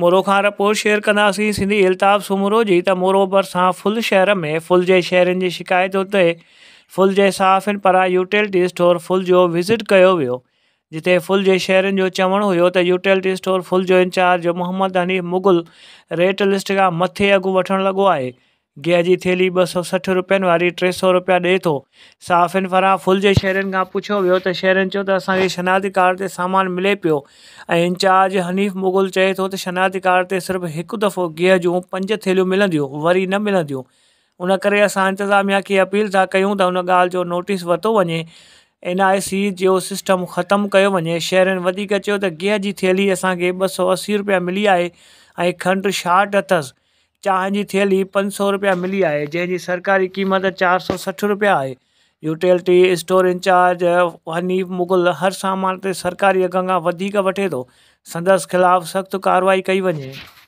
मोरो खां report share कंदासीं सिंधी इल्ताफ़ सुमरो जी त मोरो भरिसां फुल शहर में फुल जे शहरनि जी शिकायतुनि ते फुल जे साफ़िन पारां यूटिलिटी स्टोर फुल जो विज़िट कयो वियो जिते फुल जे शहरनि जो चवणु हुयो त यूटिलिटी स्टोर फुल जो incharge Mohammad Hani Mughal rate list खां मथे अघु वठणु लॻो आहे गैजी थैली ॿ सौ सठि रुपियनि वारी टे सौ रुपया ॾिए थो तो। साफ़ इन फ़राफुल जे शहरनि खां पुछियो वियो त शहरनि चयो त असांखे शनाती कार्ड ते सामान मिले पियो ऐं इंचार्ज हनीफ़ मुग़ुल चए थो त शनाती कार्ड ते सिर्फ़ु हिकु दफ़ो गीह जूं पंज थैलियूं मिलंदियूं वरी न मिलंदियूं उन करे असां इंतिज़ामिया खे अपील था कयूं त हुन ॻाल्हि जो नोटिस वरितो वञे एन आई सी जो सिस्टम ख़तमु कयो वञे शहरनि वधीक चयो त गीह जी थैली असांखे ॿ सौ असी रुपिया मिली आहे ऐं खंडु छाहठि अथसि चांहि जी थैली पंज सौ रुपया मिली है जंहिंजी सरकारी क़ीमत चार सौ सठ रुपया है utility store incharge Hani Mughal हर सामान सरकारी अघ का वे तो थो खिलाफ़ सख्त कार्रवाई कई वञे